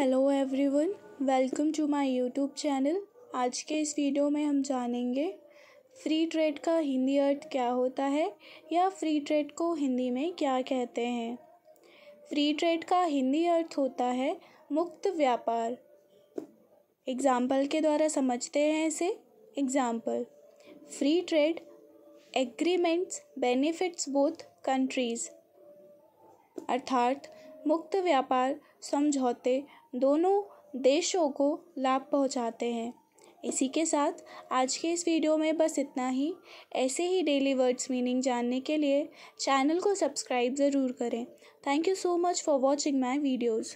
hello everyone welcome to my YouTube channel आज के इस वीडियो में हम जानेंगे फ्री ट्रेड का हिंदी अर्थ क्या होता है या फ्री ट्रेड को हिंदी में क्या कहते हैं फ्री ट्रेड का हिंदी अर्थ होता है मुक्त व्यापार एग्जाम्पल के द्वारा समझते हैं इसे example free trade agreements benefits both countries अर्थात मुक्त व्यापार समझौते दोनों देशों को लाभ पहुंचाते हैं इसी के साथ आज के इस वीडियो में बस इतना ही ऐसे ही डेली वर्ड्स मीनिंग जानने के लिए चैनल को सब्सक्राइब ज़रूर करें thank you so much for watching my videos